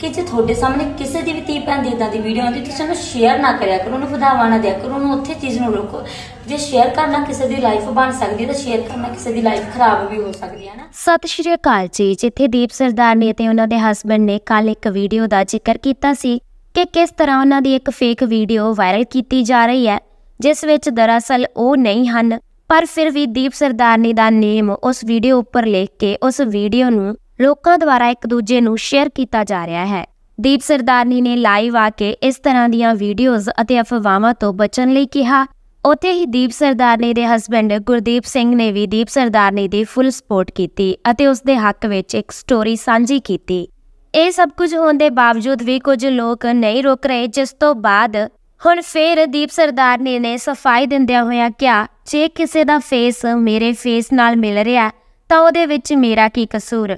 ਕਿ ਜੇ ਤੁਹਾਡੇ ਸਾਹਮਣੇ ਕਿਸੇ ਦੀ ਵੀ ਧੀ ਭੈਣ ਦੀ ਇਦਾਂ ਦੀ ਵੀਡੀਓ ਆਉਂਦੀ ਤੁਸੀਂ ਉਹਨੂੰ ਸ਼ੇਅਰ ਨਾ ਕਰਿਆ ਕਰੋ ਉਹਨੂੰ ਵਧਾਵਾ ਨਾ ਦਿਆ ਕਰੋ ਉਹਨੂੰ ਉੱਥੇ ਚੀਜ਼ ਨੂੰ ਰੋਕੋ ਜੇ ਸ਼ੇਅਰ ਕਰਨਾ ਕਿਸੇ ਦੀ ਲਾਈਫ ਬਣ ਸਕਦੀ ਹੈ ਤਾਂ ਸ਼ੇਅਰ ਕਰਨਾ ਕਿਸੇ ਦੀ ਲਾਈਫ ਖਰਾਬ ਵੀ ਹੋ ਸਕਦੀ ਹੈ ਨਾ ਸਤਿ ਸ਼੍ਰੀ ਅਕਾਲ ਜੀ ਜਿੱਥੇ ਦੀਪ ਸਰਦਾਰ ਨੇ ਤੇ ਉਹਨਾਂ ਦੇ ਹਸਬੰਡ ਨੇ ਕੱਲ ਇੱਕ ਵੀਡੀਓ ਦਾ ਜ਼ਿਕਰ ਕੀਤਾ ਸੀ ਕਿ ਕਿਸ ਤਰ੍ਹਾਂ ਉਹਨਾਂ ਦੀ ਇੱਕ ਫੇਕ ਵੀਡੀਓ ਵਾਇਰਲ ਕੀਤੀ ਜਾ ਰਹੀ ਹੈ ਜਿਸ ਵਿੱਚ ਦਰਅਸਲ ਉਹ ਨਹੀਂ ਹਨ ਪਰ ਫਿਰ ਵੀ ਦੀਪ ਸਰਦਾਰਨੀ ਦਾ ਨੇਮ ਉਸ ਵੀਡੀਓ ਉੱਪਰ ਲਿਖ ਕੇ ਉਸ ਵੀਡੀਓ ਨੂੰ ਲੋਕਾਂ ਦੁਆਰਾ ਇੱਕ ਦੂਜੇ ਨੂੰ ਸ਼ੇਅਰ ਕੀਤਾ ਜਾ ਰਿਹਾ ਹੈ ਦੀਪ ਸਰਦਾਰਨੀ ਨੇ ਲਾਈਵ ਆ ਕੇ ਇਸ ਤਰ੍ਹਾਂ ਦੀਆਂ ਵੀਡੀਓਜ਼ ਅਤੇ ਅਫਵਾਹਾਂ ਤੋਂ ਬਚਣ ਲਈ ਕਿਹਾ ਉਥੇ ਹੀ ਦੀਪ ਸਰਦਾਰਨੀ ਦੇ ਹਸਬੰਡ ਗੁਰਦੀਪ ਸਿੰਘ ਨੇ ਵੀ ਦੀਪ ਸਰਦਾਰਨੀ ਦੀ ਫੁੱਲ ਸਪੋਰਟ ਕੀਤੀ ਅਤੇ ਉਸ ਦੇ ਹੱਕ ਵਿੱਚ ਇੱਕ ਸਟੋਰੀ ਸਾਂਝੀ ਕੀਤੀ ਇਹ ਸਭ ਕੁਝ ਹੋਣ ਦੇ ਬਾਵਜੂਦ ਵੀ ਕੁਝ ਲੋਕ ਨਹੀਂ ਰੁਕ ਰਹੇ ਜਿਸ ਤੋਂ ਬਾਅਦ ਹੁਣ ਫੇਰ ਦੀਪ ਸਰਦਾਰਨੀ ਨੇ ਸਫਾਈ ਦਿੰਦਿਆਂ ਹੋਇਆਂ ਕਿਹਾ ਜੇ ਕਿਸੇ ਦਾ ਫੇਸ ਮੇਰੇ ਫੇਸ ਨਾਲ ਮਿਲ ਰਿਹਾ ਤਾਂ ਉਹਦੇ ਵਿੱਚ ਮੇਰਾ ਕੀ ਕਸੂਰ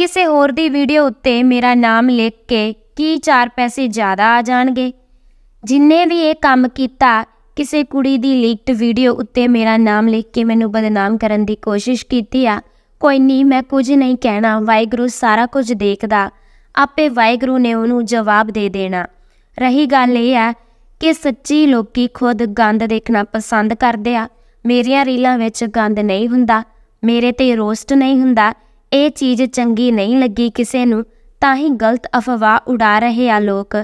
ਕਿਸੇ ਹੋਰ ਦੀ ਵੀਡੀਓ ਉੱਤੇ ਮੇਰਾ ਨਾਮ ਲਿਖ ਕੇ ਕੀ ਚਾਰ ਪੈਸੇ ਜ਼ਿਆਦਾ ਆ ਜਾਣਗੇ ਜਿੰਨੇ ਵੀ ਇਹ ਕੰਮ ਕੀਤਾ ਕਿਸੇ ਕੁੜੀ ਦੀ ਲੀਕਡ ਵੀਡੀਓ ਉੱਤੇ ਮੇਰਾ ਨਾਮ ਲਿਖ ਕੇ ਮੈਨੂੰ ਬਦਨਾਮ ਕਰਨ ਦੀ ਕੋਸ਼ਿਸ਼ ਕੀਤੀ ਆ ਕੋਈ ਨਹੀਂ ਮੈਂ ਕੁਝ ਨਹੀਂ ਕਹਿਣਾ ਵਾਹਿਗੁਰੂ ਸਾਰਾ ਕੁਝ ਦੇਖਦਾ ਆਪੇ ਵਾਹਿਗੁਰੂ ਨੇ ਉਹਨੂੰ ਜਵਾਬ ਦੇ ਦੇਣਾ ਰਹੀ ਗੱਲ ਇਹ ਆ ਕਿ ਸੱਚੀ ਲੋਕੀ ਖੁਦ ਗੰਦ ਦੇਖਣਾ ਪਸੰਦ ਕਰਦੇ ਆ ਮੇਰੀਆਂ ਰੀਲਾਂ ਵਿੱਚ ਗੰਦ ਨਹੀਂ ਹੁੰਦਾ ਮੇਰੇ ਤੇ ਰੋਸਟ ਨਹੀਂ ਹੁੰਦਾ ਇਹ ਚੀਜ਼ ਚੰਗੀ ਨਹੀਂ ਲੱਗੀ ਕਿਸੇ ਨੂੰ ਤਾਂ ਹੀ ਗਲਤ ਅਫਵਾਹ ਉਡਾ ਰਹੇ ਆ ਲੋਕ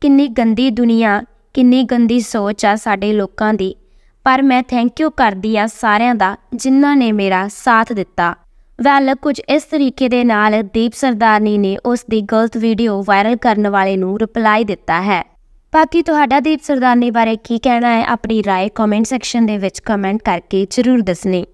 ਕਿੰਨੀ ਗੰਦੀ ਦੁਨੀਆ ਕਿੰਨੀ ਗੰਦੀ ਸੋਚ ਆ ਸਾਡੇ ਲੋਕਾਂ ਦੀ ਪਰ ਮੈਂ ਥੈਂਕ ਯੂ ਕਰਦੀ ਆ ਸਾਰਿਆਂ ਦਾ ਜਿਨ੍ਹਾਂ ਨੇ ਮੇਰਾ ਸਾਥ ਦਿੱਤਾ ਵੈਲ ਕੁਝ ਇਸ ਤਰੀਕੇ ਦੇ ਨਾਲ ਦੀਪ ਸਰਦਾਰਨੀ ਨੇ ਉਸ ਦੀ ਗਲਤ ਵੀਡੀਓ ਵਾਇਰਲ ਕਰਨ ਵਾਲੇ ਨੂੰ ਰਿਪਲਾਈ ਦਿੱਤਾ ਹੈ ਬਾਕੀ ਤੁਹਾਡਾ ਦੀਪ ਸਰਦਾਰਨੀ ਬਾਰੇ ਕੀ ਕਹਿਣਾ ਹੈ ਆਪਣੀ رائے ਕਮੈਂਟ ਸੈਕਸ਼ਨ ਦੇ ਵਿੱਚ ਕਮੈਂਟ ਕਰਕੇ ਜ਼ਰੂਰ ਦੱਸਣੀ